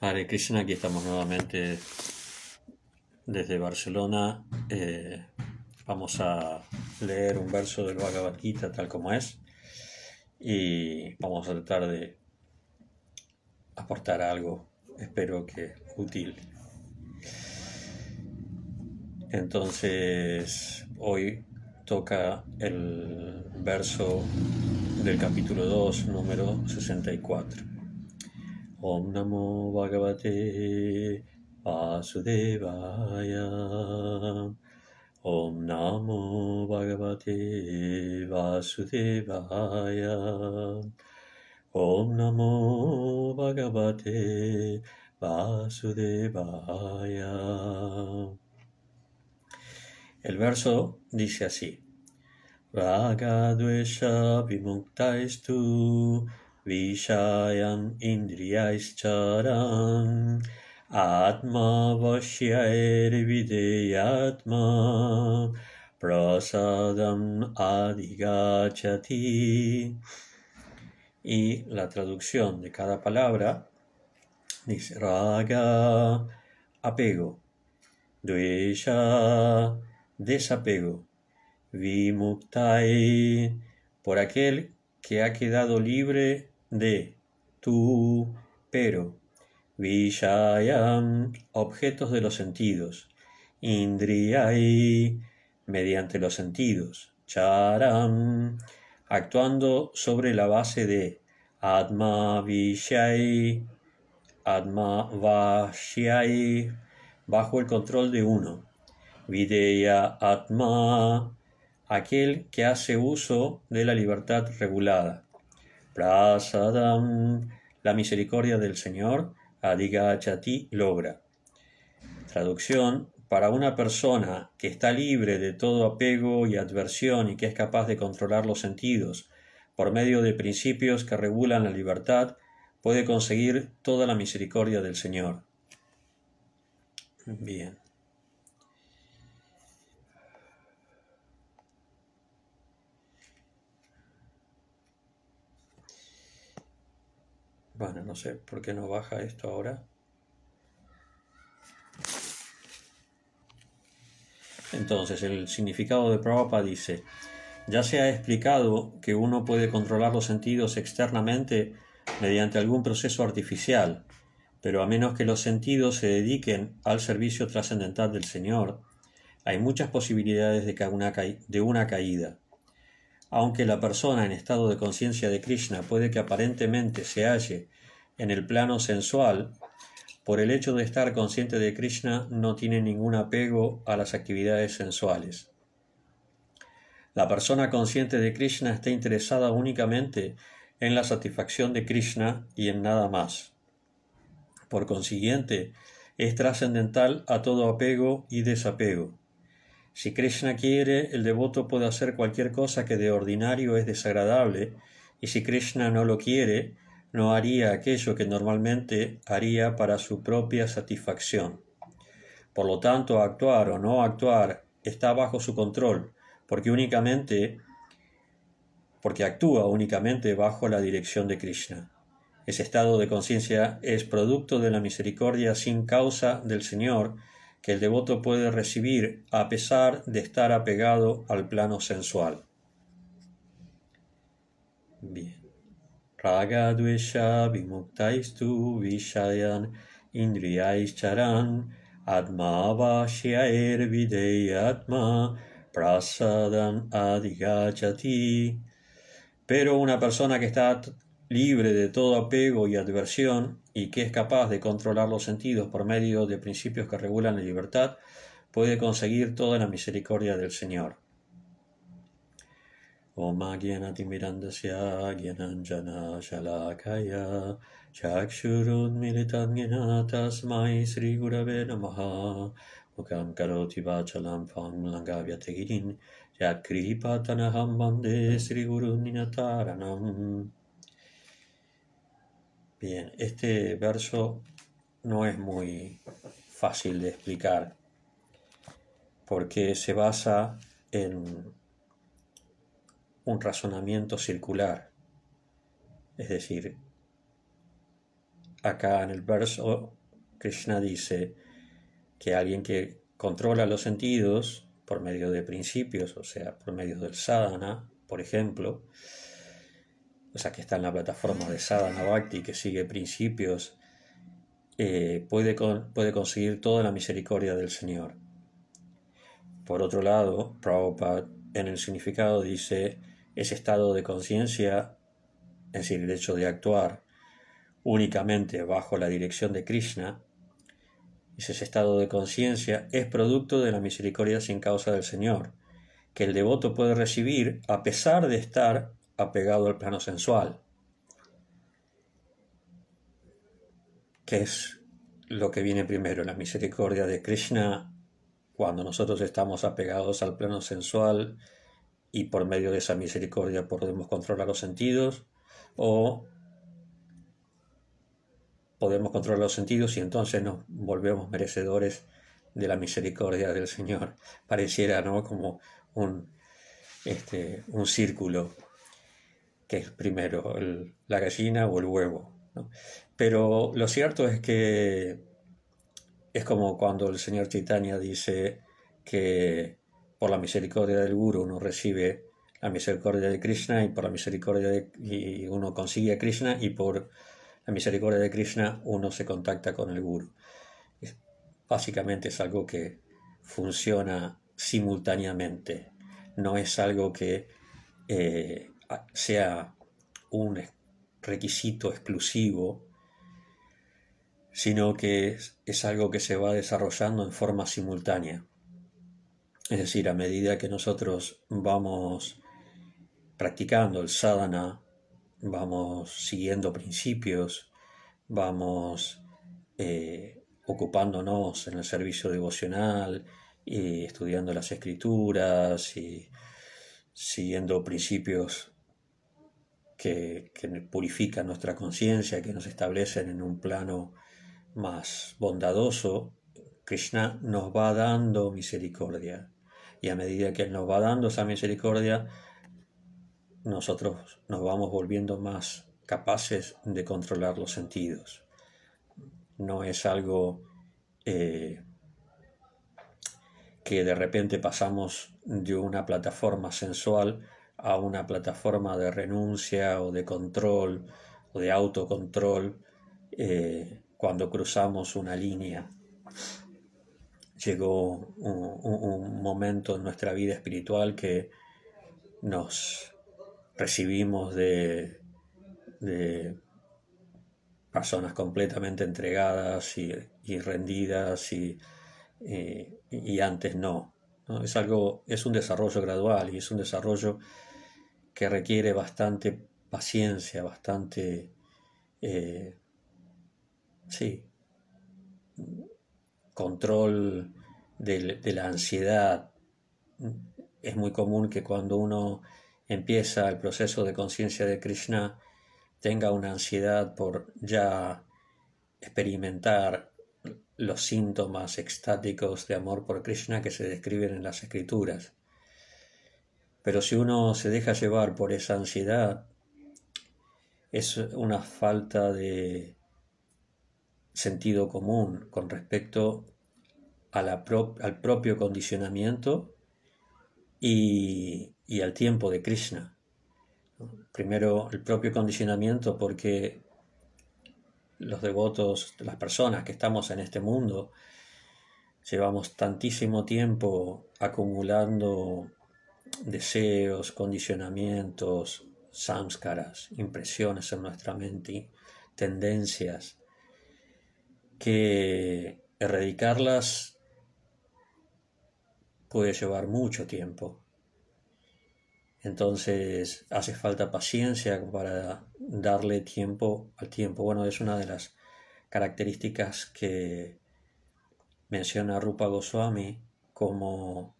Hare Krishna, aquí estamos nuevamente desde Barcelona. Eh, vamos a leer un verso del Bhagavad Gita tal como es y vamos a tratar de aportar algo, espero que útil. Entonces, hoy toca el verso del capítulo 2, número 64. Om namo Bhagavate Vasudevaya Om namo Bhagavate Vasudevaya Om namo Bhagavate Vasudevaya El verso dice así Ragha duṣha Vishyan Indriyaischarang Atma ervideyatma, Prasadam Adigachati. Y la traducción de cada palabra dice Raga, apego, duesha, desapego, Vimuktai, por aquel que ha quedado libre de tú, pero, vishayam, objetos de los sentidos, indriyai, mediante los sentidos, charam, actuando sobre la base de atma vishay, atma vashyai, bajo el control de uno, videya atma, aquel que hace uso de la libertad regulada. La misericordia del Señor, ti, logra. Traducción. Para una persona que está libre de todo apego y adversión y que es capaz de controlar los sentidos por medio de principios que regulan la libertad, puede conseguir toda la misericordia del Señor. Bien. Bueno, no sé por qué no baja esto ahora. Entonces, el significado de Prabhupada dice, ya se ha explicado que uno puede controlar los sentidos externamente mediante algún proceso artificial, pero a menos que los sentidos se dediquen al servicio trascendental del Señor, hay muchas posibilidades de, una, de una caída. Aunque la persona en estado de conciencia de Krishna puede que aparentemente se halle en el plano sensual, por el hecho de estar consciente de Krishna no tiene ningún apego a las actividades sensuales. La persona consciente de Krishna está interesada únicamente en la satisfacción de Krishna y en nada más. Por consiguiente, es trascendental a todo apego y desapego. Si Krishna quiere, el devoto puede hacer cualquier cosa que de ordinario es desagradable, y si Krishna no lo quiere, no haría aquello que normalmente haría para su propia satisfacción. Por lo tanto, actuar o no actuar está bajo su control, porque únicamente porque actúa únicamente bajo la dirección de Krishna. Ese estado de conciencia es producto de la misericordia sin causa del Señor que el devoto puede recibir a pesar de estar apegado al plano sensual. Bien. Raga dvesha vimuktaistu vishayan indriyaischaran admavashyaer videyatma prasadan adigachati. Pero una persona que está libre de todo apego y adversión y que es capaz de controlar los sentidos por medio de principios que regulan la libertad, puede conseguir toda la misericordia del Señor. Om Agyanatimirandasya Agyananjana Shalakaya Chakshurun Militan Mai Sri Gurave Namaha Mukam Karoti Vachalam Fam Langavya Tegirin Yakripatanaham Bande Sri Guru Ninataranam Bien, este verso no es muy fácil de explicar porque se basa en un razonamiento circular. Es decir, acá en el verso Krishna dice que alguien que controla los sentidos por medio de principios, o sea, por medio del sadhana, por ejemplo, que está en la plataforma de Sadhana Bhakti, que sigue principios, eh, puede, puede conseguir toda la misericordia del Señor. Por otro lado, Prabhupada en el significado dice ese estado de conciencia, es decir, el hecho de actuar únicamente bajo la dirección de Krishna, ese estado de conciencia es producto de la misericordia sin causa del Señor, que el devoto puede recibir a pesar de estar apegado al plano sensual, que es lo que viene primero, la misericordia de Krishna, cuando nosotros estamos apegados al plano sensual y por medio de esa misericordia podemos controlar los sentidos, o podemos controlar los sentidos y entonces nos volvemos merecedores de la misericordia del Señor. Pareciera, Como un, este, un círculo que es primero, la gallina o el huevo. Pero lo cierto es que es como cuando el señor Titania dice que por la misericordia del Guru uno recibe la misericordia de Krishna y por la misericordia de, y uno consigue a Krishna y por la misericordia de Krishna uno se contacta con el Guru. básicamente es algo que funciona simultáneamente, no es algo que eh, sea un requisito exclusivo, sino que es, algo que se va desarrollando en forma simultánea. Es decir, a medida que nosotros vamos practicando el sadhana, vamos siguiendo principios, vamos eh, ocupándonos en el servicio devocional, y eh, estudiando las escrituras y siguiendo principios que, purifica purifican nuestra conciencia, que nos establecen en un plano más bondadoso, Krishna nos va dando misericordia. Y a medida que Él nos va dando esa misericordia, nosotros nos vamos volviendo más capaces de controlar los sentidos. No es algo eh, que de repente pasamos de una plataforma sensual a una plataforma de renuncia o de control o de autocontrol eh, cuando cruzamos una línea. Llegó un, momento en nuestra vida espiritual que nos recibimos de, de personas completamente entregadas y, rendidas eh, y, antes no. ¿no? Es algo, es un desarrollo gradual y es un desarrollo que requiere bastante paciencia, bastante... Eh, sí, control de, la ansiedad. Es muy común que cuando uno empieza el proceso de conciencia de Krishna tenga una ansiedad por ya experimentar los síntomas extáticos de amor por Krishna que se describen en las escrituras. Pero si uno se deja llevar por esa ansiedad, es una falta de sentido común con respecto al propio condicionamiento y, y al tiempo de Krishna. Primero el propio condicionamiento porque los devotos, las personas que estamos en este mundo, llevamos tantísimo tiempo acumulando deseos, condicionamientos, samskaras, impresiones en nuestra mente, tendencias, que erradicarlas puede llevar mucho tiempo. Entonces hace falta paciencia para darle tiempo al tiempo. Bueno, es una de las características que menciona Rupa Goswami como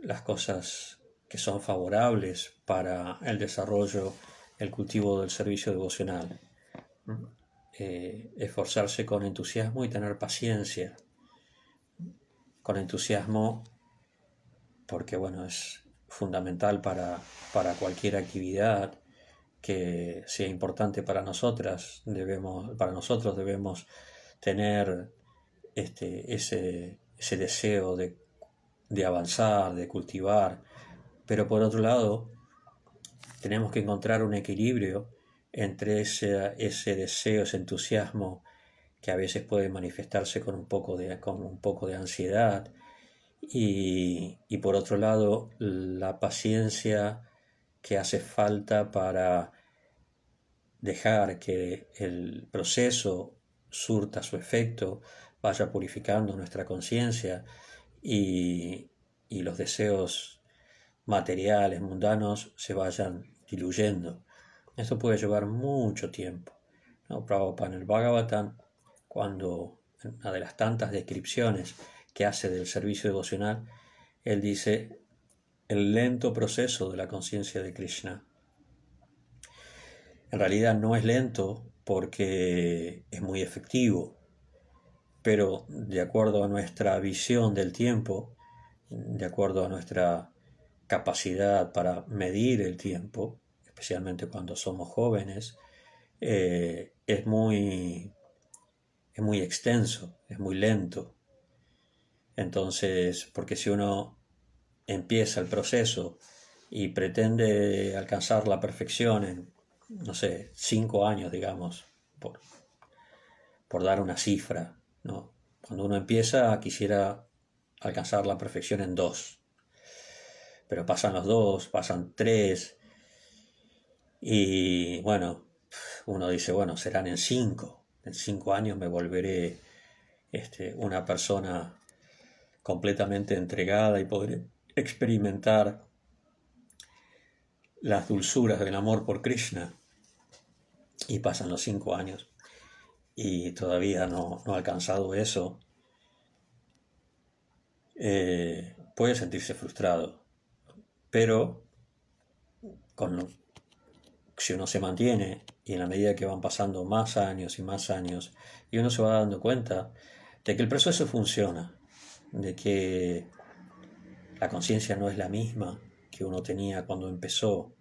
las cosas que son favorables para el desarrollo, el cultivo del servicio devocional. Eh, esforzarse con entusiasmo y tener paciencia. Con entusiasmo, porque bueno, es fundamental para, para cualquier actividad que sea importante para nosotras, debemos, para nosotros debemos tener este, ese, deseo de, de avanzar, de cultivar, pero por otro lado, tenemos que encontrar un equilibrio entre ese, deseo, ese entusiasmo que a veces puede manifestarse con un poco de, un poco de ansiedad y, por otro lado la paciencia que hace falta para dejar que el proceso surta su efecto, vaya purificando nuestra conciencia y, y los deseos materiales, mundanos, se vayan diluyendo. Esto puede llevar mucho tiempo. ¿no? Prabhupada en el Bhagavatam, cuando en una de las tantas descripciones que hace del servicio devocional, él dice el lento proceso de la conciencia de Krishna. En realidad no es lento porque es muy efectivo, pero de acuerdo a nuestra visión del tiempo, de acuerdo a nuestra capacidad para medir el tiempo, especialmente cuando somos jóvenes, eh, es, muy, es muy extenso, es muy lento. Entonces, porque si uno empieza el proceso y pretende alcanzar la perfección en, no sé, cinco años, digamos, por, por dar una cifra, ¿no? Cuando uno empieza, quisiera alcanzar la perfección en dos, pero pasan los dos, pasan tres. Y bueno, uno dice, bueno, serán en cinco. En cinco años me volveré este, una persona completamente entregada y podré experimentar las dulzuras del amor por Krishna. Y pasan los cinco años y todavía no, ha alcanzado eso. Eh, puede sentirse frustrado, pero si uno se mantiene y en la medida que van pasando más años y más años, y uno se va dando cuenta de que el proceso funciona, de que la conciencia no es la misma que uno tenía cuando empezó,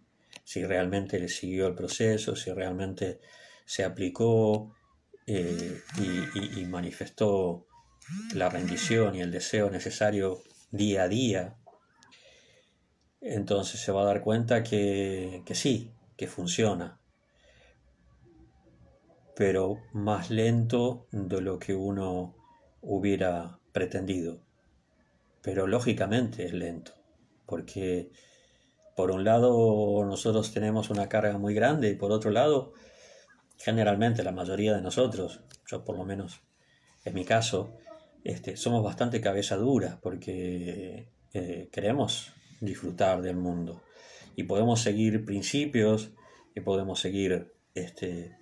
si realmente le siguió el proceso, si realmente se aplicó eh, y manifestó la rendición y el deseo necesario día a día entonces se va a dar cuenta que, que sí, que funciona, pero más lento de lo que uno hubiera pretendido. Pero lógicamente es lento, porque por un lado nosotros tenemos una carga muy grande y por otro lado, generalmente la mayoría de nosotros, yo por lo menos en mi caso, este, somos bastante cabeza dura porque eh, creemos... queremos disfrutar del mundo. Y podemos seguir principios, y podemos seguir este,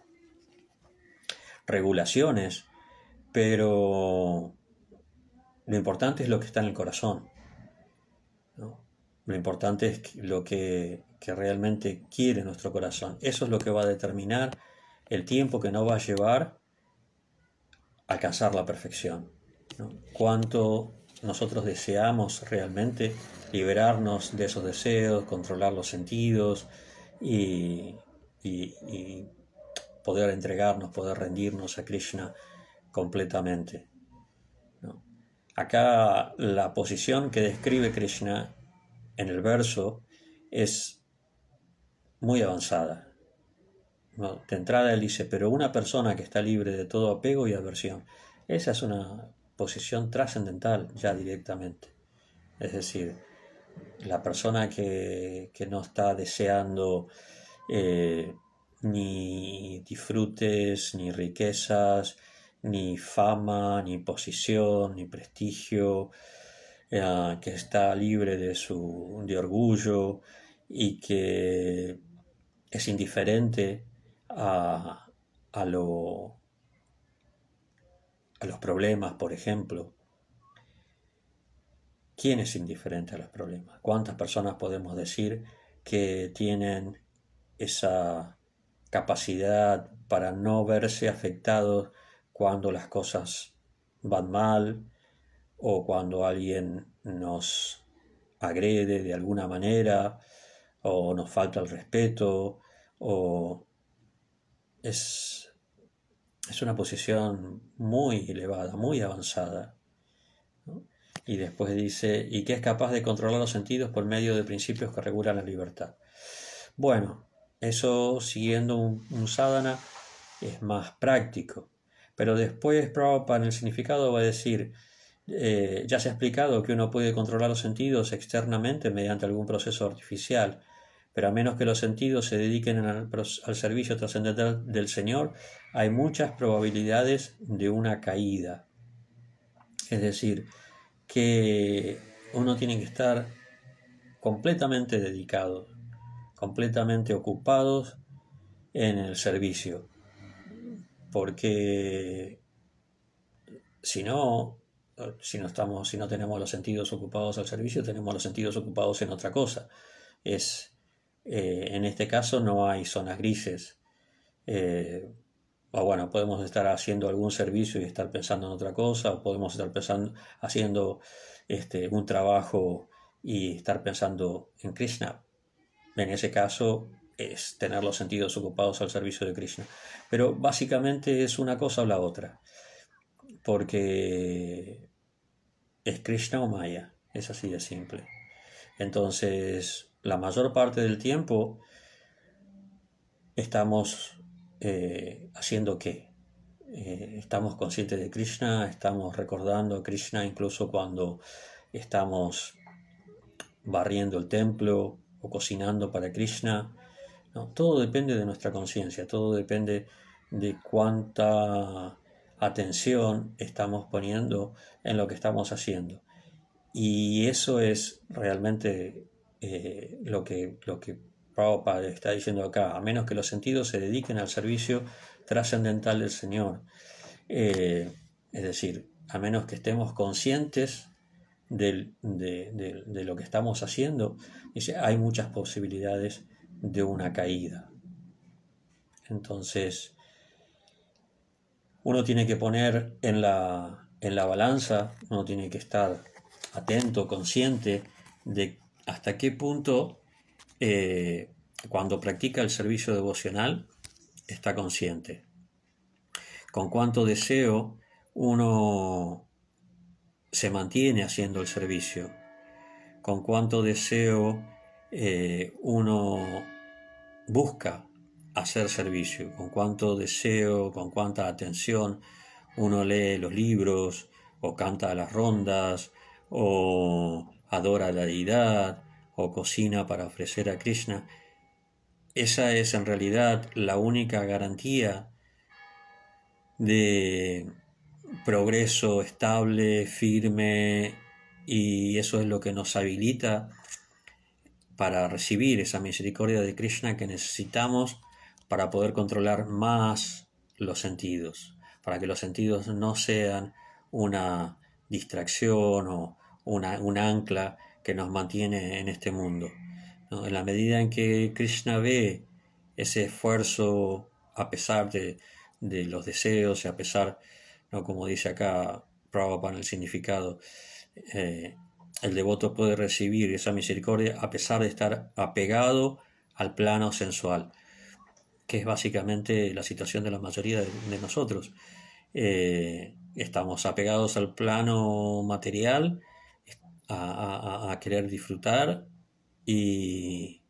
regulaciones, pero lo importante es lo que está en el corazón. Lo importante es lo que, realmente quiere nuestro corazón. Eso es lo que va a determinar el tiempo que nos va a llevar a alcanzar la perfección. ¿no? Cuánto nosotros deseamos realmente liberarnos de esos deseos, controlar los sentidos y, poder entregarnos, poder rendirnos a Krishna completamente. Acá la posición que describe Krishna en el verso es muy avanzada. De entrada él dice, pero una persona que está libre de todo apego y aversión, esa es una posición trascendental ya directamente. Es decir, la persona que, no está deseando eh, ni disfrutes, ni riquezas, ni fama, ni posición, ni prestigio, eh, que está libre de, su, de orgullo y que es indiferente a, a lo a los problemas, por ejemplo. ¿Quién es indiferente a los problemas? ¿Cuántas personas podemos decir que tienen esa capacidad para no verse afectados cuando las cosas van mal o cuando alguien nos agrede de alguna manera o nos falta el respeto o es es una posición muy elevada, muy avanzada. Y después dice, y que es capaz de controlar los sentidos por medio de principios que regulan la libertad. Bueno, eso siguiendo un, sádana es más práctico. Pero después Prabhupada en el significado va a decir, eh, ya se ha explicado que uno puede controlar los sentidos externamente mediante algún proceso artificial, pero a menos que los sentidos se dediquen al, servicio trascendental del Señor, hay muchas probabilidades de una caída. Es decir, que uno tiene que estar completamente dedicado, completamente ocupados en el servicio, porque si no, si no, estamos, si no tenemos los sentidos ocupados al servicio, tenemos los sentidos ocupados en otra cosa. Es eh, en este caso no hay zonas grises. Eh, o bueno, podemos estar haciendo algún servicio y estar pensando en otra cosa, o podemos estar pensando, haciendo este, un trabajo y estar pensando en Krishna. En ese caso es tener los sentidos ocupados al servicio de Krishna. Pero básicamente es una cosa o la otra, porque es Krishna o Maya, es así de simple. Entonces, la mayor parte del tiempo estamos eh, haciendo qué? Eh, estamos conscientes de Krishna, estamos recordando a Krishna incluso cuando estamos barriendo el templo o cocinando para Krishna. No, todo depende de nuestra conciencia, todo depende de cuánta atención estamos poniendo en lo que estamos haciendo. Y eso es realmente eh, lo que, lo Prabhupada está diciendo acá, a menos que los sentidos se dediquen al servicio trascendental del Señor. Eh, es decir, a menos que estemos conscientes de, lo que estamos haciendo, dice, hay muchas posibilidades de una caída. Entonces, uno tiene que poner en la, en la balanza, uno tiene que estar atento, consciente de hasta qué punto eh, cuando practica el servicio devocional está consciente, con cuánto deseo uno se mantiene haciendo el servicio, con cuánto deseo eh, uno busca hacer servicio, con cuánto deseo, con cuánta atención uno lee los libros o canta las rondas o adora la deidad o cocina para ofrecer a Krishna. Esa es en realidad la única garantía de progreso estable, firme, y eso es lo que nos habilita para recibir esa misericordia de Krishna que necesitamos para poder controlar más los sentidos, para que los sentidos no sean una distracción o una, un ancla que nos mantiene en este mundo. En la medida en que Krishna ve ese esfuerzo a pesar de, los deseos y a pesar, ¿no? como dice acá Prabhupada en el significado, eh, el devoto puede recibir esa misericordia a pesar de estar apegado al plano sensual, que es básicamente la situación de la mayoría de, nosotros. Eh, estamos apegados al plano material a, querer disfrutar y,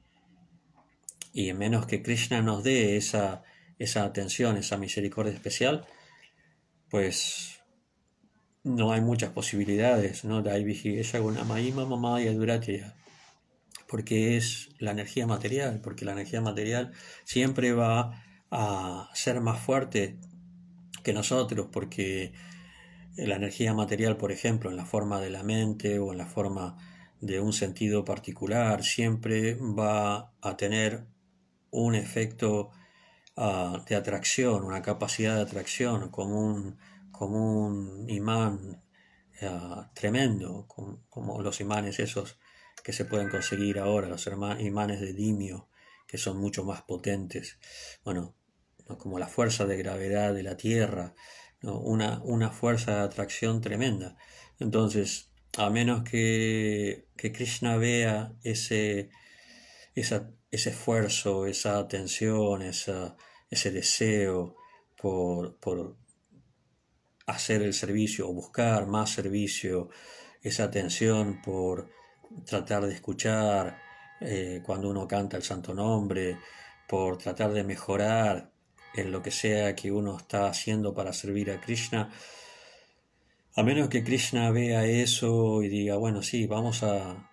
y menos que Krishna nos dé esa, esa atención, esa misericordia especial, pues no hay muchas posibilidades, ¿no? y Porque es la energía material, porque la energía material siempre va a ser más fuerte que nosotros, porque la energía material, por ejemplo, en la forma de la mente o en la forma de un sentido particular, siempre va a tener un efecto ah, de atracción, una capacidad de atracción, como un, como un imán ah, tremendo, como, como, los imanes esos que se pueden conseguir ahora, los imanes de dimio, que son mucho más potentes. Bueno, como la fuerza de gravedad de la Tierra, una, fuerza de atracción tremenda. Entonces, a menos que, Krishna vea ese, ese esfuerzo, esa atención, ese deseo por, por, hacer el servicio o buscar más servicio, esa atención por tratar de escuchar eh, cuando uno canta el santo nombre, por tratar de mejorar en lo que sea que uno está haciendo para servir a Krishna, a menos que Krishna vea eso y diga, bueno, sí, vamos a,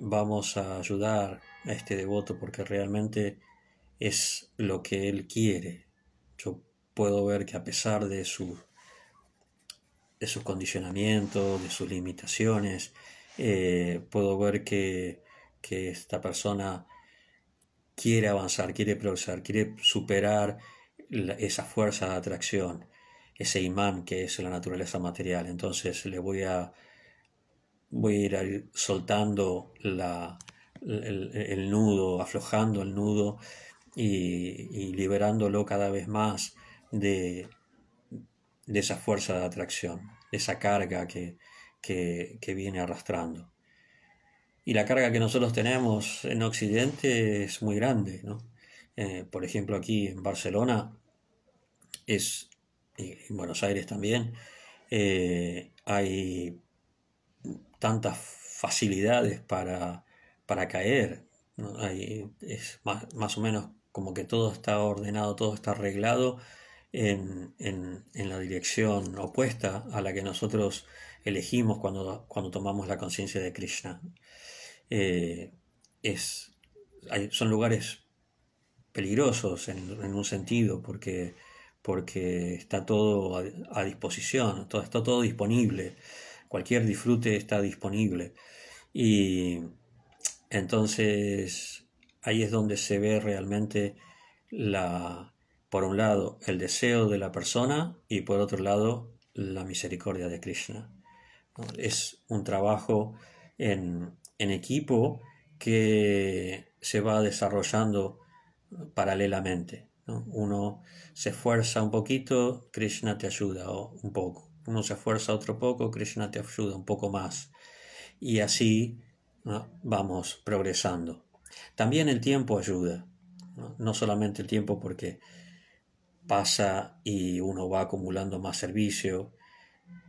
vamos a ayudar a este devoto porque realmente es lo que él quiere. Yo puedo ver que a pesar de, su, de sus condicionamientos, de sus limitaciones, eh, puedo ver que, que esta persona quiere avanzar, quiere progresar, quiere superar esa fuerza de atracción, ese imán que es la naturaleza material. Entonces le voy a, voy a ir soltando la, el, nudo, aflojando el nudo y, liberándolo cada vez más de, de, esa fuerza de atracción, esa carga que, que, viene arrastrando. Y la carga que nosotros tenemos en Occidente es muy grande, eh, por ejemplo, aquí en Barcelona es, eh, en Buenos Aires también, eh, hay tantas facilidades para, caer. es más, o menos como que todo está ordenado, todo está arreglado en, la dirección opuesta a la que nosotros elegimos cuando, cuando tomamos la conciencia de Krishna. Eh, es, son lugares peligrosos en, un sentido, porque porque está todo a, disposición, todo, está todo disponible, cualquier disfrute está disponible. Y entonces ahí es donde se ve realmente la, por un lado, el deseo de la persona y por otro lado, la misericordia de Krishna. Es un trabajo en equipo que se va desarrollando paralelamente. Uno se esfuerza un poquito, Krishna te ayuda un poco. Uno se esfuerza otro poco, Krishna te ayuda un poco más. Y así vamos progresando. También el tiempo ayuda, ¿no? solamente el tiempo porque pasa y uno va acumulando más servicio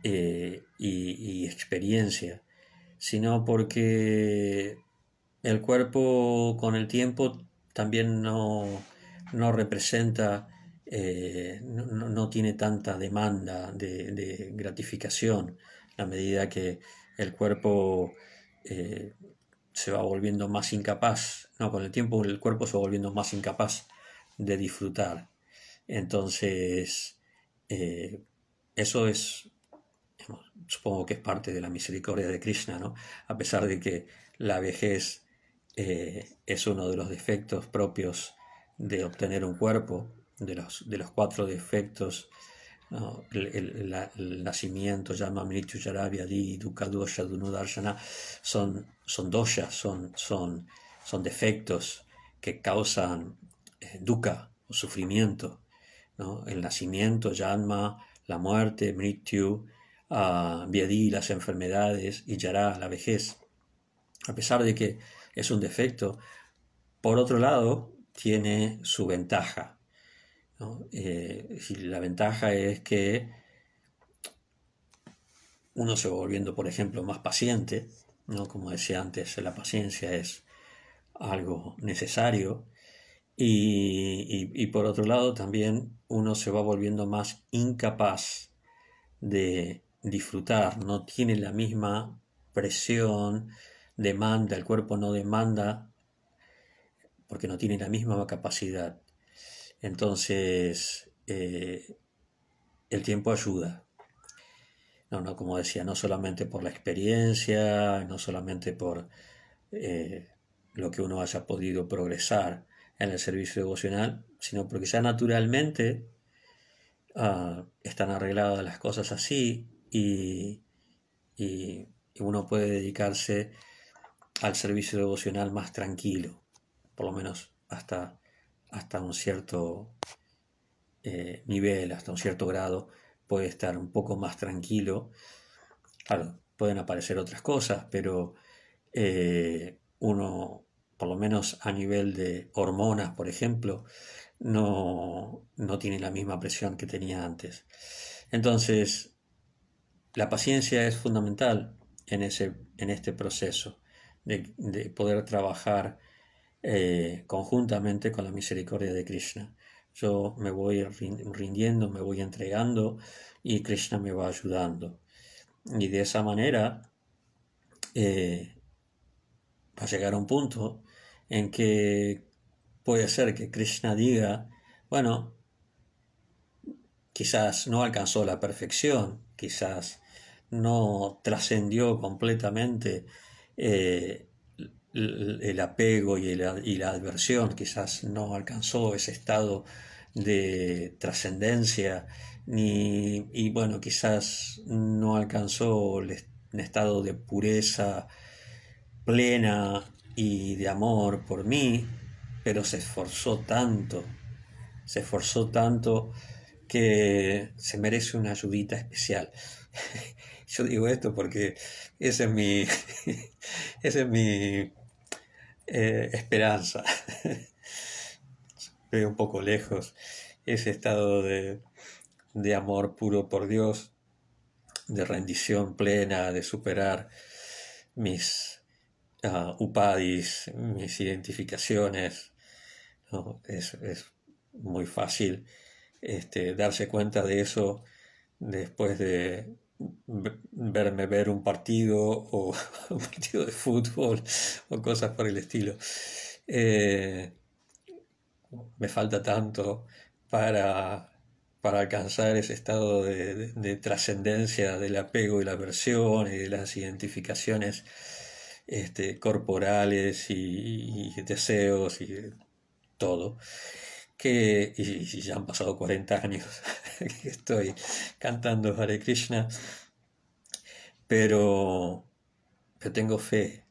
eh, y experiencia, sino porque el cuerpo con el tiempo también no, no representa, eh, no, tiene tanta demanda de, gratificación a medida que el cuerpo eh, se va volviendo más incapaz, no, con el tiempo el cuerpo se va volviendo más incapaz de disfrutar. Entonces, eh, eso es, supongo que es parte de la misericordia de Krishna, ¿no? A pesar de que la vejez es uno de los defectos propios de obtener un cuerpo, de los, de los cuatro defectos, el, nacimiento, Yama, son, son son, son, son defectos que causan eh, duka o sufrimiento. ¿no? El nacimiento, ...llama... la muerte, Mrityu, ah, las enfermedades y Yara, la vejez. A pesar de que es un defecto, por otro lado, tiene su ventaja. Eh, la ventaja es que uno se va volviendo, por ejemplo, más paciente, ¿no? como decía antes, la paciencia es algo necesario, y, por otro lado también uno se va volviendo más incapaz de disfrutar, no tiene la misma presión, demanda, el cuerpo no demanda porque no tiene la misma capacidad. Entonces, eh, el tiempo ayuda. No, no, como decía, no solamente por la experiencia, no solamente por eh, lo que uno haya podido progresar en el servicio devocional, sino porque ya naturalmente ah, están arregladas las cosas así y uno puede dedicarse al servicio devocional más tranquilo por lo menos hasta, hasta un cierto eh, nivel, hasta un cierto grado, puede estar un poco más tranquilo. Claro, pueden aparecer otras cosas, pero eh, uno, por lo menos a nivel de hormonas, por ejemplo, no, no tiene la misma presión que tenía antes. Entonces, la paciencia es fundamental en, ese, en este proceso de poder trabajar eh, conjuntamente con la misericordia de Krishna. Yo me voy rindiendo, me voy entregando y Krishna me va ayudando. Y de esa manera eh, va a llegar a un punto en que puede ser que Krishna diga, bueno, quizás no alcanzó la perfección, quizás no trascendió completamente eh, el, apego y, y la adversión, quizás no alcanzó ese estado de trascendencia ni, y bueno, quizás no alcanzó el, estado de pureza plena y de amor por mí, pero se esforzó tanto, se esforzó tanto que se merece una ayudita especial. Yo digo esto porque ese es mi, ese es mi eh, esperanza. Veo un poco lejos ese estado de, amor puro por Dios, de rendición plena, de superar mis ah, upadis, mis identificaciones. Es, es, muy fácil este, darse cuenta de eso después de verme ver un partido o un partido de fútbol o cosas por el estilo. Eh, me falta tanto para, para alcanzar ese estado de, trascendencia del apego y la aversión y de las identificaciones este, corporales y deseos y todo que y, ya han pasado 40 años que estoy cantando Hare Krishna, pero, tengo fe,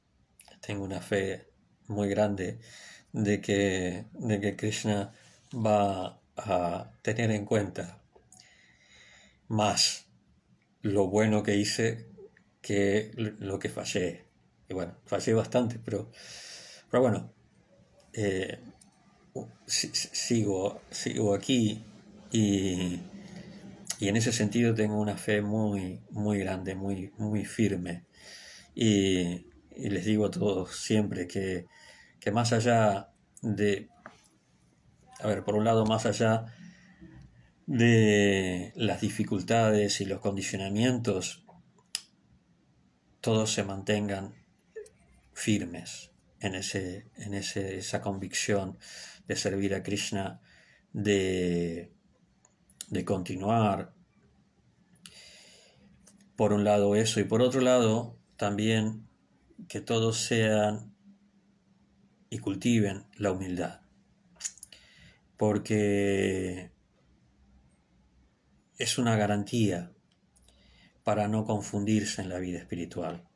tengo una fe muy grande de que, de que Krishna va a tener en cuenta más lo bueno que hice que lo que fallé. Y bueno, fallé bastante, pero, pero bueno, eh, sigo, sigo aquí y, y, en ese sentido tengo una fe muy, muy grande, muy, muy firme. Y, les digo a todos siempre que, que, más allá de, a ver, por un lado, más allá de las dificultades y los condicionamientos, todos se mantengan firmes en, ese, en esa convicción de servir a Krishna, de, de continuar. Por un lado eso y por otro lado también que todos sean y cultiven la humildad. Porque es una garantía para no confundirse en la vida espiritual.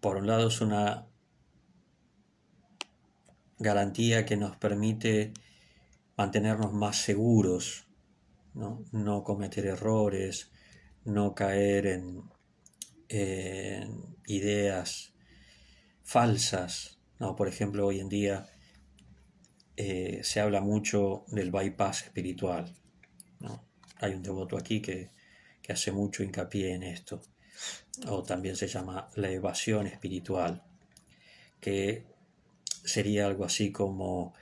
Por un lado es una garantía que nos permite mantenernos más seguros, no, no cometer errores, no caer en, ideas falsas. No, por ejemplo, hoy en día eh, se habla mucho del bypass espiritual. ¿no? Hay un devoto aquí que, que hace mucho hincapié en esto. O también se llama la evasión espiritual, que sería algo así como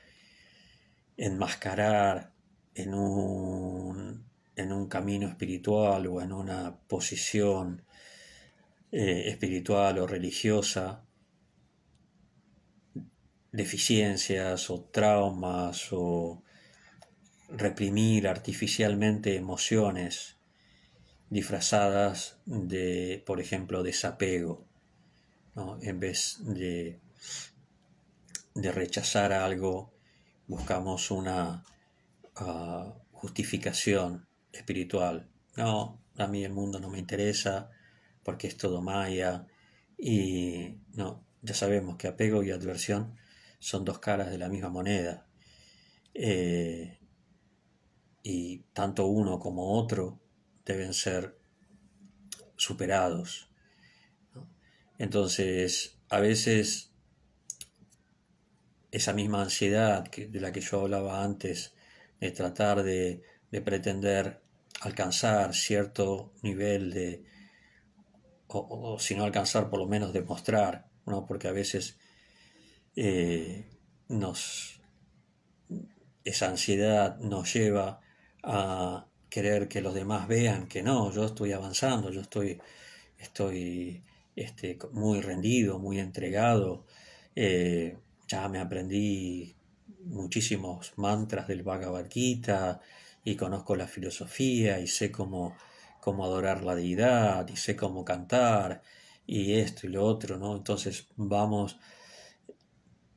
enmascarar en un, camino espiritual o en una posición eh, espiritual o religiosa deficiencias o traumas o reprimir artificialmente emociones disfrazadas de, por ejemplo, desapego, en vez de de rechazar algo, buscamos una ah, justificación espiritual. No, a mí el mundo no me interesa porque es todo maya y no, ya sabemos que apego y adversión son dos caras de la misma moneda. Eh, y tanto uno como otro deben ser superados. Entonces, a veces esa misma ansiedad de la que yo hablaba antes, de tratar de, pretender alcanzar cierto nivel de, o, si no alcanzar, por lo menos demostrar, ¿no? porque a veces eh, nos, esa ansiedad nos lleva a querer que los demás vean que no, yo estoy avanzando, yo estoy, estoy este, muy rendido, muy entregado. Eh, ya me aprendí muchísimos mantras del Bhagavad y conozco la filosofía y sé cómo, cómo adorar la deidad y sé cómo cantar y esto y lo otro, ¿no? Entonces vamos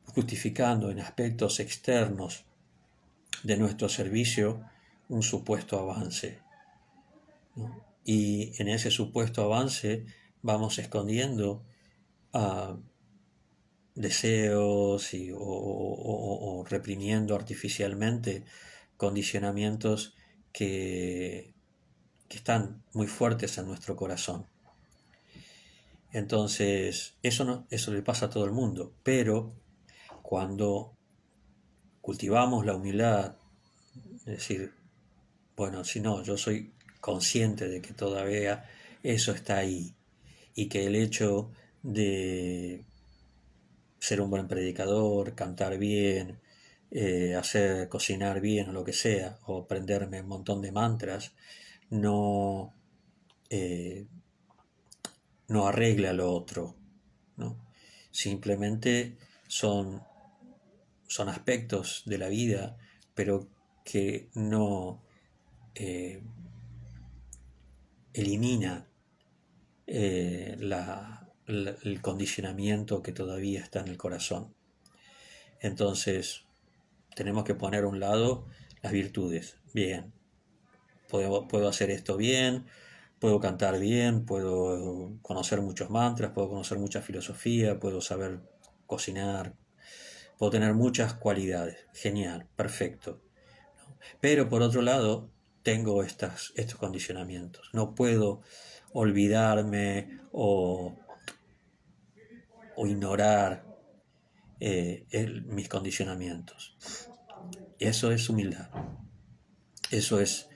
justificando en aspectos externos de nuestro servicio un supuesto avance. Y en ese supuesto avance vamos escondiendo a deseos o, reprimiendo artificialmente condicionamientos que, que están muy fuertes en nuestro corazón. Entonces, eso, no, eso le pasa a todo el mundo, pero cuando cultivamos la humildad, es decir, bueno, si no, yo soy consciente de que todavía eso está ahí y que el hecho de ser un buen predicador, cantar bien, eh, hacer cocinar bien o lo que sea, o aprenderme un montón de mantras, no, eh, no arregla lo otro. Simplemente son, son aspectos de la vida, pero que no eh, elimina la, el, condicionamiento que todavía está en el corazón. Entonces, tenemos que poner a un lado las virtudes. Bien, puedo, puedo hacer esto bien, puedo cantar bien, puedo conocer muchos mantras, puedo conocer mucha filosofía, puedo saber cocinar, puedo tener muchas cualidades. Genial, perfecto. Pero por otro lado, tengo estas, estos condicionamientos. No puedo olvidarme o o ignorar eh, mis condicionamientos. Eso es humildad. Eso es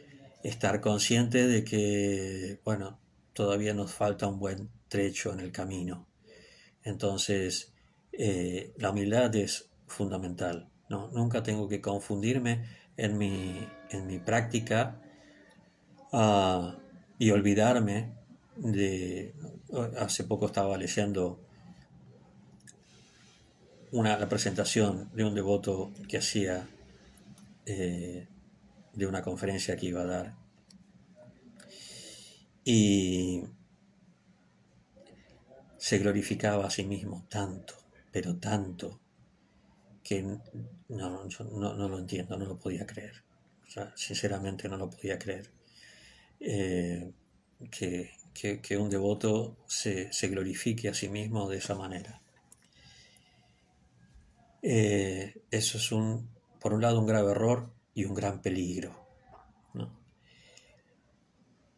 estar consciente de que, bueno, todavía nos falta un buen trecho en el camino. Entonces, eh, la humildad es fundamental. ¿no? Nunca tengo que confundirme en mi, en mi práctica ah, y olvidarme de... Hace poco estaba leyendo una, la presentación de un devoto que hacía eh, de una conferencia que iba a dar. Y se glorificaba a sí mismo tanto, pero tanto, que no, no lo entiendo, no lo podía creer. O sea, sinceramente no lo podía creer. Eh, que, que, un devoto se, se glorifique a sí mismo de esa manera. Eh, eso es un, por un lado un grave error y un gran peligro.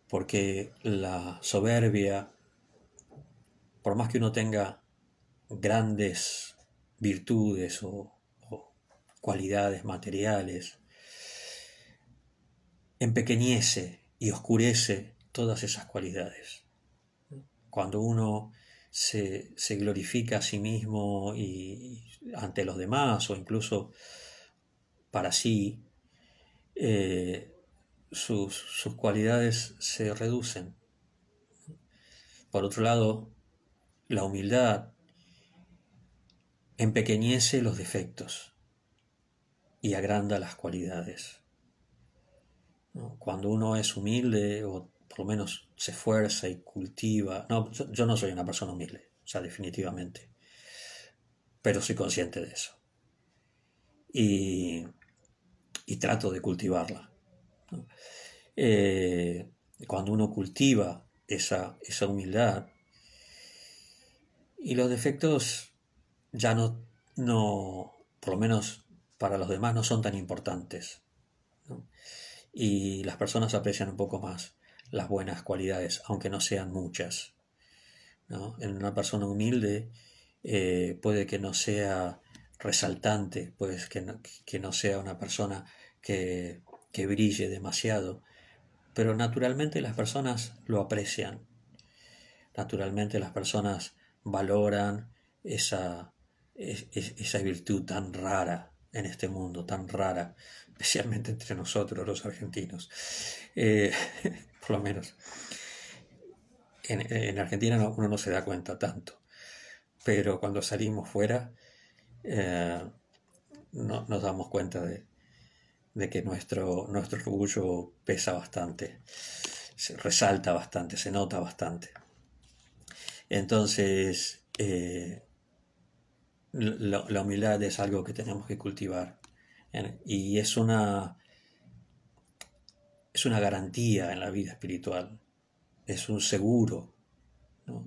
Porque la soberbia, por más que uno tenga grandes virtudes o, cualidades materiales, empequeñece y oscurece todas esas cualidades. Cuando uno se, se glorifica a sí mismo y, ante los demás o incluso para sí, eh, sus, cualidades se reducen. Por otro lado, la humildad empequeñece los defectos y agranda las cualidades. Cuando uno es humilde o por lo menos se esfuerza y cultiva, no, yo, yo no soy una persona humilde, o sea, definitivamente pero soy consciente de eso. Y, y trato de cultivarla. Eh, cuando uno cultiva esa, esa humildad, y los defectos ya no, no, por lo menos para los demás, no son tan importantes. Y las personas aprecian un poco más las buenas cualidades, aunque no sean muchas. En una persona humilde, eh, puede que no sea resaltante, pues que no, sea una persona que, brille demasiado, pero naturalmente las personas lo aprecian, naturalmente las personas valoran esa, esa virtud tan rara en este mundo, tan rara, especialmente entre nosotros los argentinos, eh, por lo menos. En, Argentina uno no se da cuenta tanto, pero cuando salimos fuera eh, no, nos damos cuenta de, que nuestro, nuestro orgullo pesa bastante, se resalta bastante, se nota bastante. Entonces, eh, la, humildad es algo que tenemos que cultivar ¿eh? y es una, es una garantía en la vida espiritual, es un seguro,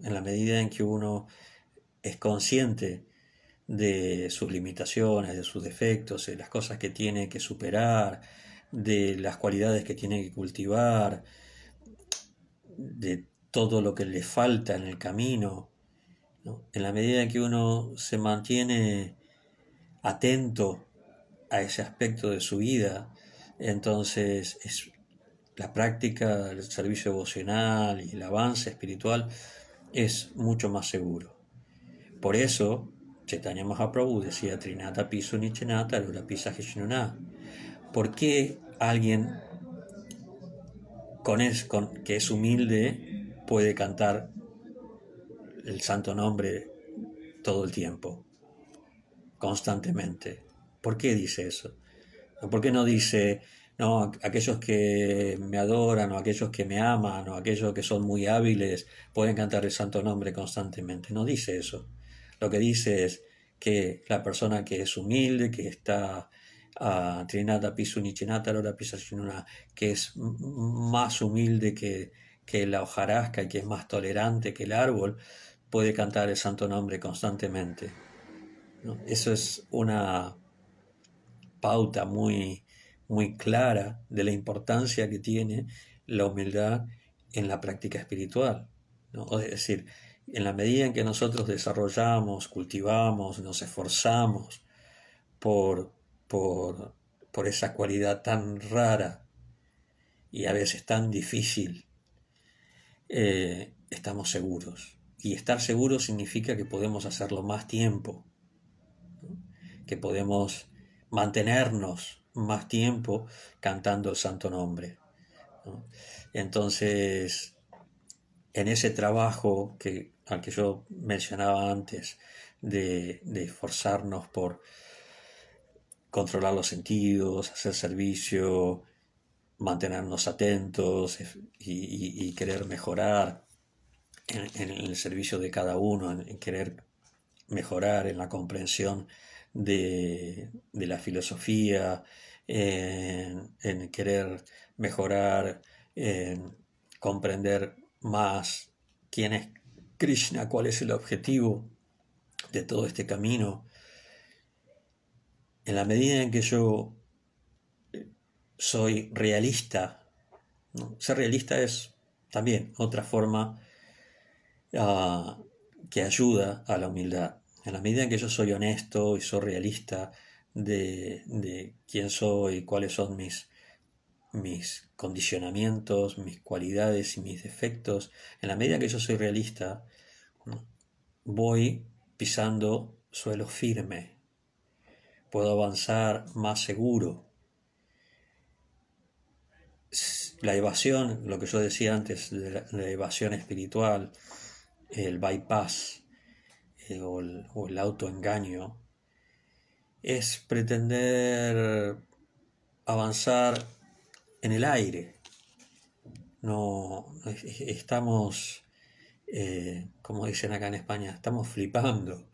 en la medida en que uno es consciente de sus limitaciones, de sus defectos, de las cosas que tiene que superar, de las cualidades que tiene que cultivar, de todo lo que le falta en el camino. En la medida en que uno se mantiene atento a ese aspecto de su vida, entonces la práctica el servicio devocional y el avance espiritual es mucho más seguro. Por eso, Chaitanya Mahaprabhu decía Trinata piso Nichenata, Lula pisa ¿Por qué alguien con que es humilde puede cantar el santo nombre todo el tiempo, constantemente? ¿Por qué dice eso? ¿Por qué no dice, no, aquellos que me adoran o aquellos que me aman o aquellos que son muy hábiles pueden cantar el santo nombre constantemente? No dice eso. Lo que dice es que la persona que es humilde, que está a ah, Trinata Pisunichinata, que es más humilde que, que la hojarasca y que es más tolerante que el árbol, puede cantar el santo nombre constantemente. Eso es una pauta muy, muy clara de la importancia que tiene la humildad en la práctica espiritual. ¿no? Es decir, en la medida en que nosotros desarrollamos, cultivamos, nos esforzamos por, por, esa cualidad tan rara y a veces tan difícil, eh, estamos seguros. Y estar seguros significa que podemos hacerlo más tiempo, que podemos mantenernos más tiempo cantando el santo nombre. Entonces, en ese trabajo que al que yo mencionaba antes, de, esforzarnos por controlar los sentidos, hacer servicio, mantenernos atentos e, y, querer mejorar en, el servicio de cada uno, en, querer mejorar en la comprensión de, la filosofía, en, en querer mejorar, en comprender más quién es Krishna, cuál es el objetivo de todo este camino. En la medida en que yo eh, soy realista, ser realista es también otra forma ah, que ayuda a la humildad. En la medida en que yo soy honesto y soy realista de, de quién soy, y cuáles son mis, mis condicionamientos, mis cualidades y mis defectos, en la medida que yo soy realista, voy pisando suelo firme, puedo avanzar más seguro. La evasión, lo que yo decía antes, de la, evasión espiritual, el bypass eh, o el autoengaño, es pretender avanzar en el aire. No estamos, eh, como dicen acá en España, estamos flipando,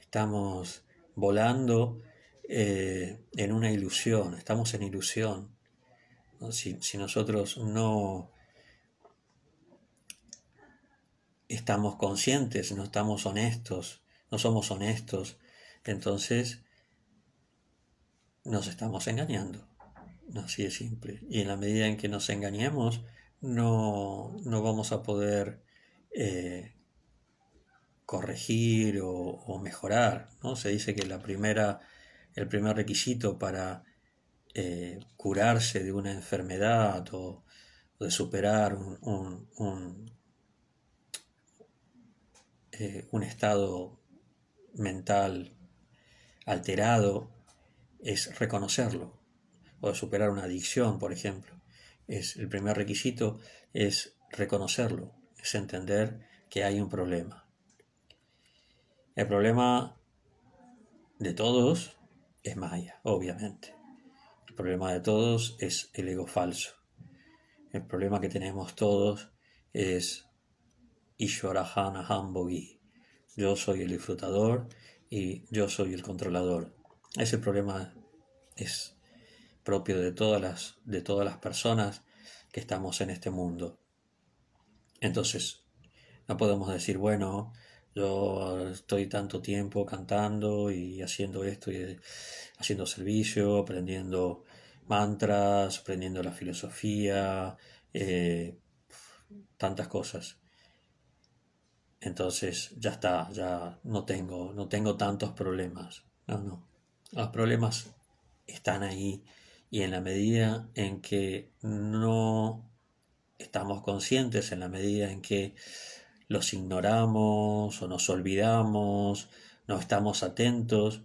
estamos volando eh, en una ilusión, estamos en ilusión. si nosotros no estamos conscientes, no estamos honestos, no somos honestos, entonces nos estamos engañando. Así de simple. Y en la medida en que nos engañemos, no, vamos a poder eh, corregir o, mejorar. ¿no? Se dice que la primera, el primer requisito para eh, curarse de una enfermedad o, de superar eh, un estado mental alterado es reconocerlo, o de superar una adicción, por ejemplo. Es, el primer requisito es reconocerlo, es entender que hay un problema. El problema de todos es Maya, obviamente. El problema de todos es el ego falso. El problema que tenemos todos es Ishwarahana Hambogi. Yo soy el disfrutador y yo soy el controlador. Ese problema es propio de todas las, de todas las personas que estamos en este mundo. Entonces, no podemos decir, bueno, yo estoy tanto tiempo cantando y haciendo esto, y eh, haciendo servicio, aprendiendo mantras, aprendiendo la filosofía, eh, tantas cosas. Entonces ya está, ya no tengo, no tengo tantos problemas. No, no. Los problemas están ahí y en la medida en que no estamos conscientes, en la medida en que los ignoramos o nos olvidamos, no estamos atentos,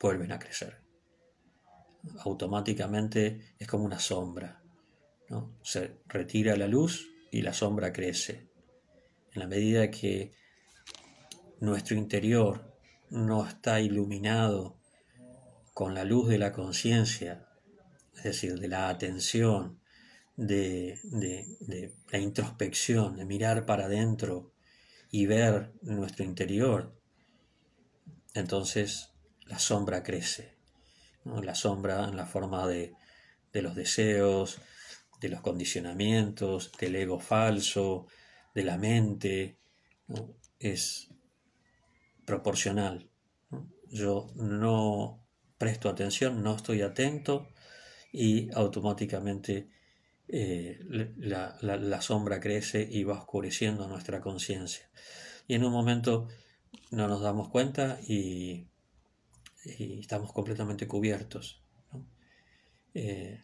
vuelven a crecer. Automáticamente es como una sombra. Se retira la luz y la sombra crece. En la medida que nuestro interior no está iluminado con la luz de la conciencia, es decir, de la atención, de, la introspección, de mirar para adentro y ver nuestro interior, entonces la sombra crece. La sombra en la forma de, los deseos, de los condicionamientos, del ego falso, de la mente, es proporcional. Yo no presto atención, no estoy atento y automáticamente eh, la, sombra crece y va oscureciendo nuestra conciencia. Y en un momento no nos damos cuenta y, estamos completamente cubiertos. Eh,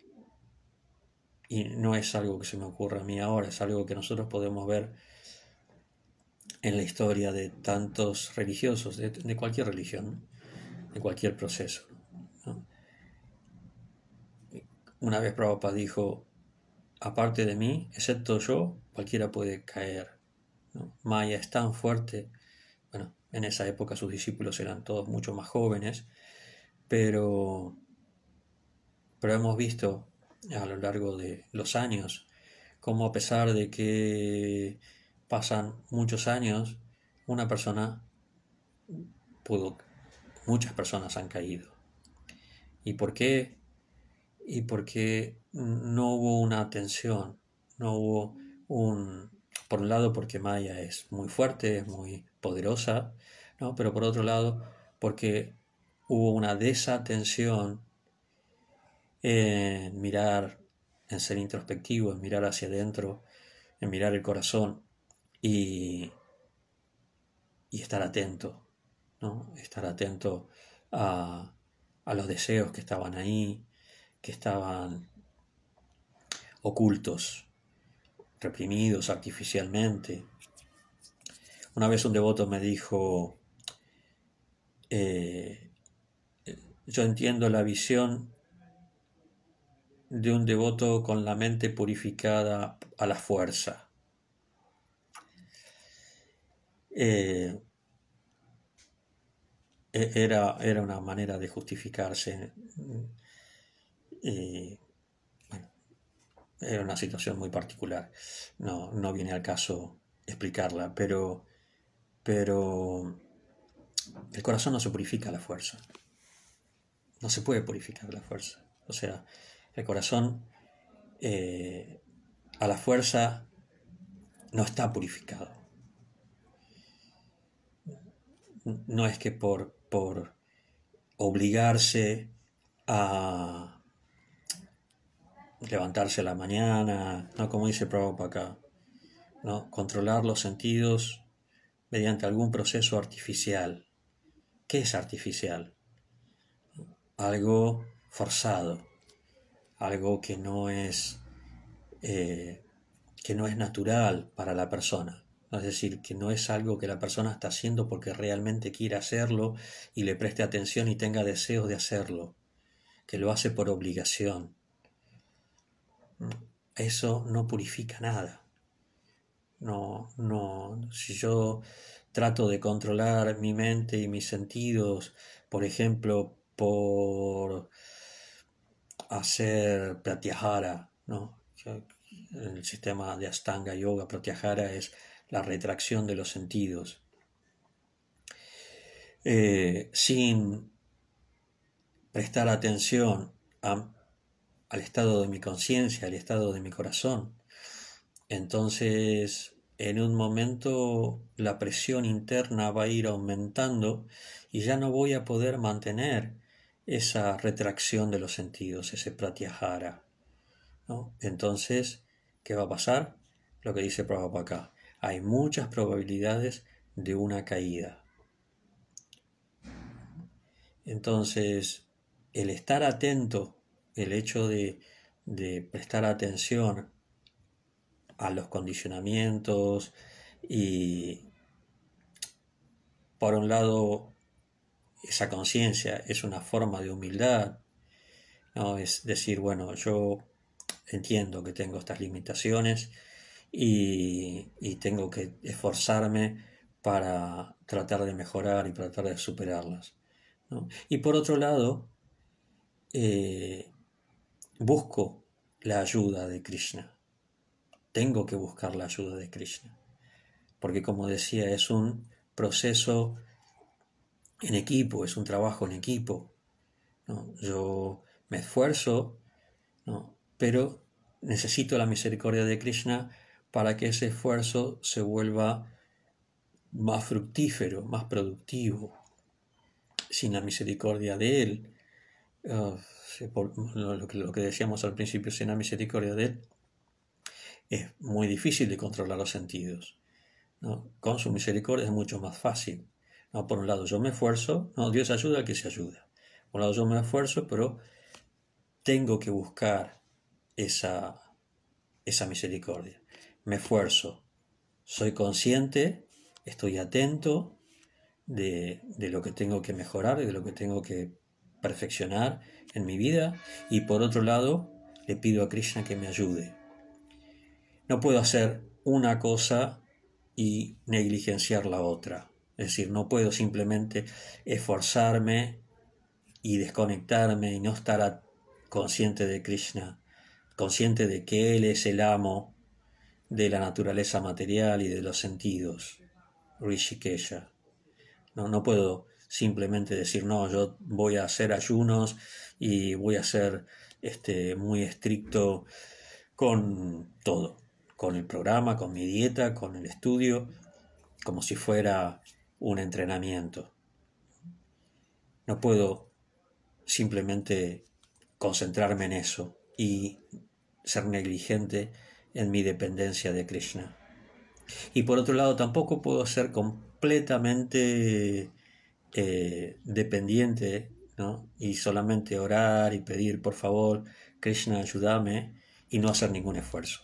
y no es algo que se me ocurra a mí ahora, es algo que nosotros podemos ver en la historia de tantos religiosos, de, cualquier religión, de cualquier proceso. Una vez Prabhupada dijo, aparte de mí, excepto yo, cualquiera puede caer. Maya es tan fuerte, bueno, en esa época sus discípulos eran todos mucho más jóvenes, pero, hemos visto a lo largo de los años cómo a pesar de que pasan muchos años, una persona pudo, muchas personas han caído. ¿Y por qué? y porque no hubo una atención, no hubo un... Por un lado, porque Maya es muy fuerte, es muy poderosa, ¿no? pero por otro lado, porque hubo una desatención en mirar, en ser introspectivo, en mirar hacia adentro, en mirar el corazón y, y estar atento, ¿no? estar atento a los deseos que estaban ahí, que estaban ocultos, reprimidos artificialmente. Una vez un devoto me dijo, eh, yo entiendo la visión de un devoto con la mente purificada a la fuerza. Eh, e-, era, era una manera de justificarse y bueno, era una situación muy particular. No, no viene al caso explicarla, pero, pero el corazón no se purifica la fuerza. No se puede purificar la fuerza. O sea, el corazón eh, a la fuerza no está purificado. No es que por, por obligarse a, levantarse a la mañana, ¿no? como dice Prabhupada acá, ¿no? controlar los sentidos mediante algún proceso artificial. ¿Qué es artificial? Algo forzado, algo que no es, eh, que no es natural para la persona. Es decir, que no es algo que la persona está haciendo porque realmente quiere hacerlo y le preste atención y tenga deseos de hacerlo, que lo hace por obligación. Eso no purifica nada. No, no, si yo trato de controlar mi mente y mis sentidos, por ejemplo, por hacer pratyahara, ¿no? El sistema de Astanga Yoga Pratyahara es la retracción de los sentidos. Eh, sin prestar atención a al estado de mi conciencia, al estado de mi corazón. Entonces, en un momento la presión interna va a ir aumentando y ya no voy a poder mantener esa retracción de los sentidos, ese pratyahara. ¿no? Entonces, ¿qué va a pasar? Lo que dice Prabhupada acá. Hay muchas probabilidades de una caída. Entonces, el estar atento el hecho de, prestar atención a los condicionamientos y por un lado esa conciencia es una forma de humildad, ¿no? es decir, bueno, yo entiendo que tengo estas limitaciones y, tengo que esforzarme para tratar de mejorar y tratar de superarlas. Y por otro lado, eh, Busco la ayuda de Krishna. Tengo que buscar la ayuda de Krishna. Porque como decía, es un proceso en equipo, es un trabajo en equipo. Yo me esfuerzo, ¿no? pero necesito la misericordia de Krishna para que ese esfuerzo se vuelva más fructífero, más productivo. Sin la misericordia de Él, ah, lo, que, decíamos al principio, sin la misericordia de Él, es muy difícil de controlar los sentidos. Con su misericordia es mucho más fácil. ¿no? Por un lado yo me esfuerzo, ¿no? Dios ayuda al que se ayuda. Por un lado yo me esfuerzo, pero tengo que buscar esa, esa misericordia. Me esfuerzo, soy consciente, estoy atento de, de lo que tengo que mejorar y de lo que tengo que perfeccionar en mi vida y por otro lado le pido a Krishna que me ayude. No puedo hacer una cosa y negligenciar la otra. Es decir, no puedo simplemente esforzarme y desconectarme y no estar consciente de Krishna, consciente de que Él es el amo de la naturaleza material y de los sentidos. Rishikesha. No, no puedo simplemente decir, no, yo voy a hacer ayunos y voy a ser este, muy estricto con todo, con el programa, con mi dieta, con el estudio, como si fuera un entrenamiento. No puedo simplemente concentrarme en eso y ser negligente en mi dependencia de Krishna. Y por otro lado, tampoco puedo ser completamente eh, dependiente ¿no? y solamente orar y pedir, por favor, Krishna, ayúdame, y no hacer ningún esfuerzo.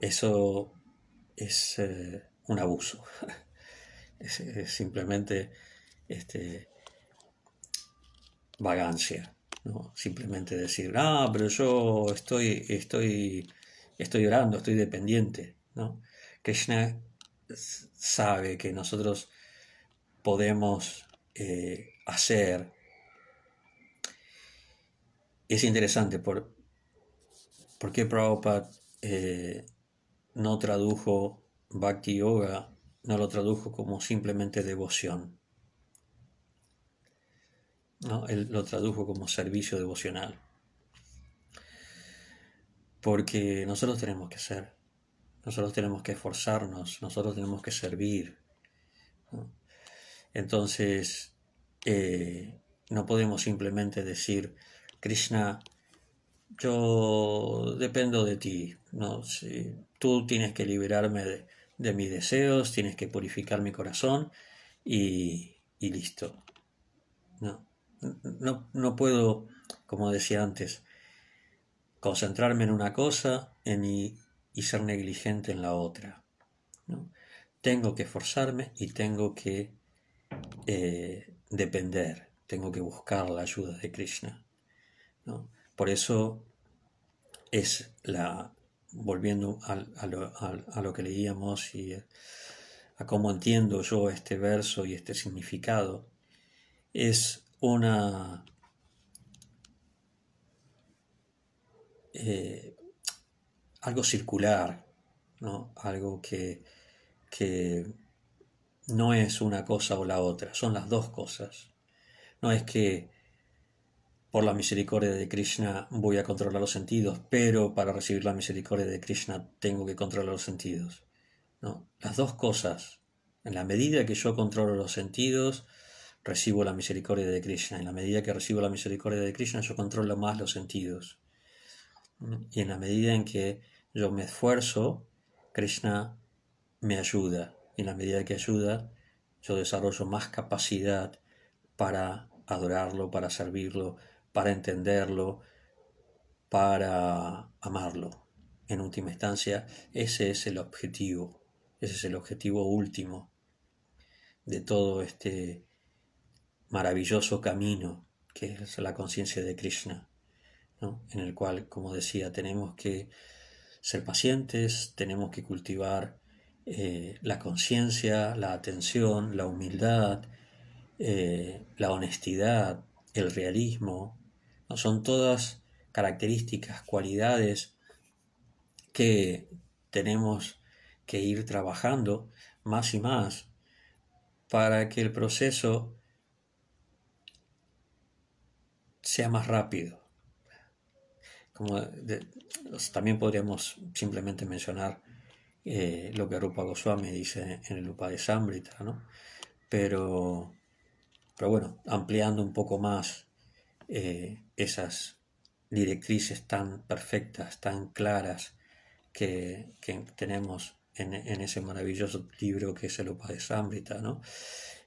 Eso es eh, un abuso. es, simplemente este, vagancia. ¿no? Simplemente decir, ah, pero yo estoy, estoy, estoy orando, estoy dependiente. ¿no? Krishna sabe que nosotros podemos eh, hacer. Es interesante por, por qué Prabhupada eh, no tradujo Bhakti Yoga, no lo tradujo como simplemente devoción. No, él lo tradujo como servicio devocional. Porque nosotros tenemos que ser, nosotros tenemos que esforzarnos, nosotros tenemos que servir. Entonces, eh, no podemos simplemente decir, Krishna, yo dependo de ti, ¿no? tú tienes que liberarme de, mis deseos, tienes que purificar mi corazón y, listo. No, no, no puedo, como decía antes, concentrarme en una cosa en y, y, ser negligente en la otra. ¿no? Tengo que esforzarme y tengo que eh, depender, tengo que buscar la ayuda de Krishna. Por eso es la, volviendo a, lo, que leíamos y eh, a cómo entiendo yo este verso y este significado, es una... Eh, algo circular, ¿no? algo que, que no es una cosa o la otra, son las dos cosas. No es que por la misericordia de Krishna voy a controlar los sentidos, pero para recibir la misericordia de Krishna tengo que controlar los sentidos. No, las dos cosas. En la medida que yo controlo los sentidos, recibo la misericordia de Krishna. En la medida que recibo la misericordia de Krishna, yo controlo más los sentidos. Y en la medida en que yo me esfuerzo, Krishna me ayuda en la medida que ayuda, yo desarrollo más capacidad para adorarlo, para servirlo, para entenderlo, para amarlo. En última instancia, ese es el objetivo, ese es el objetivo último de todo este maravilloso camino que es la conciencia de Krishna, en el cual, como decía, tenemos que ser pacientes, tenemos que cultivar eh, la conciencia, la atención, la humildad, eh, la honestidad, el realismo, son todas características, cualidades que tenemos que ir trabajando más y más para que el proceso sea más rápido. Como también podríamos simplemente mencionar eh, lo que Rupa Goswami dice en el de ¿no? Pero, pero bueno, ampliando un poco más eh, esas directrices tan perfectas, tan claras que, tenemos en, ese maravilloso libro que es el Upadesambrita, ¿no?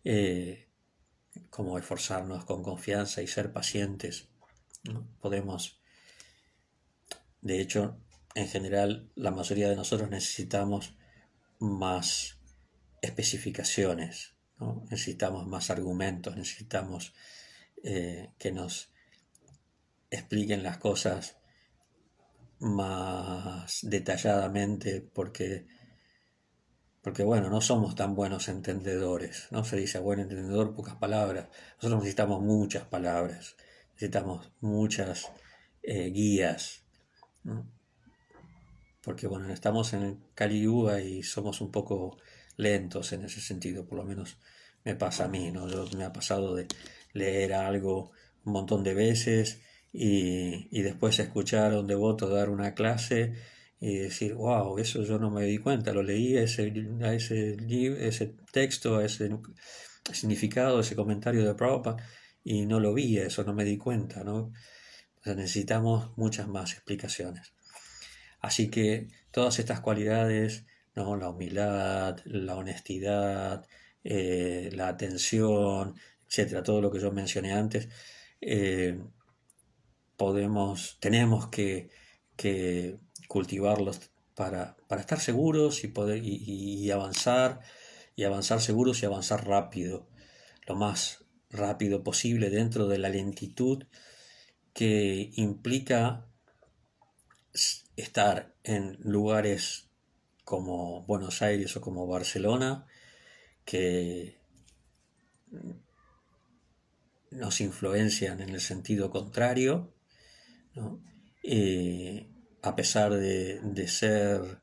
Eh, como esforzarnos con confianza y ser pacientes. ¿no? Podemos, de hecho, en general la mayoría de nosotros necesitamos más especificaciones, ¿no? necesitamos más argumentos, necesitamos eh, que nos expliquen las cosas más detalladamente porque porque bueno, no somos tan buenos entendedores, ¿no? Se dice buen entendedor, pocas palabras. Nosotros necesitamos muchas palabras, necesitamos muchas eh, guías. ¿no? porque bueno, estamos en el y somos un poco lentos en ese sentido, por lo menos me pasa a mí, ¿no? me ha pasado de leer algo un montón de veces y, después escuchar a un devoto dar una clase y decir, wow, eso yo no me di cuenta, lo leí a ese, ese, texto, a ese significado, ese comentario de Prabhupada y no lo vi, eso no me di cuenta, ¿no? O sea, necesitamos muchas más explicaciones. Así que todas estas cualidades, ¿no? la humildad, la honestidad, eh, la atención, etcétera, todo lo que yo mencioné antes, eh, podemos, tenemos que, que cultivarlos para, para, estar seguros y poder y, avanzar y avanzar seguros y avanzar rápido, lo más rápido posible dentro de la lentitud que implica estar en lugares como Buenos Aires o como Barcelona, que nos influencian en el sentido contrario, eh, a pesar de, ser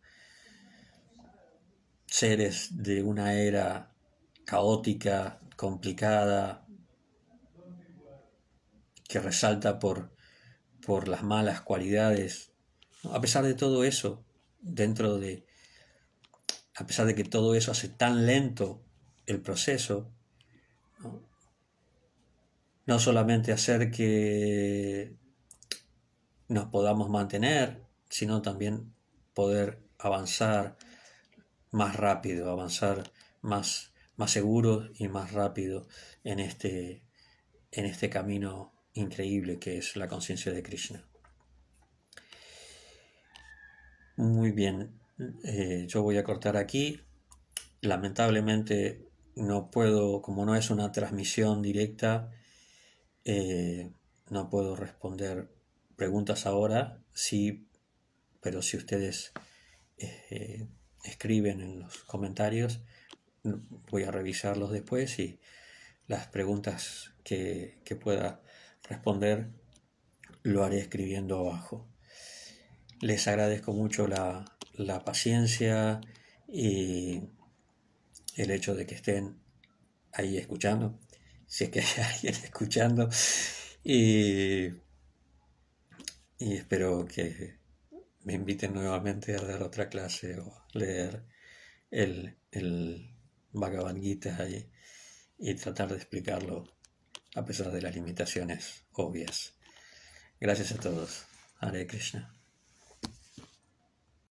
seres de una era caótica, complicada, que resalta por, por las malas cualidades a pesar de todo eso, dentro de, a pesar de que todo eso hace tan lento el proceso, no, solamente hacer que nos podamos mantener, sino también poder avanzar más rápido, avanzar más, más seguros y más rápido en este, en este camino increíble que es la conciencia de Krishna. Muy bien, eh, yo voy a cortar aquí. Lamentablemente no puedo, como no es una transmisión directa, eh, no puedo responder preguntas ahora, sí, pero si ustedes eh, escriben en los comentarios, voy a revisarlos después y las preguntas que pueda responder lo haré escribiendo abajo. Les agradezco mucho la, la paciencia y el hecho de que estén ahí escuchando, si es que hay alguien escuchando. Y, espero que me inviten nuevamente a dar otra clase o leer el, el Bhagavad ahí y tratar de explicarlo a pesar de las limitaciones obvias. Gracias a todos. Hare Krishna.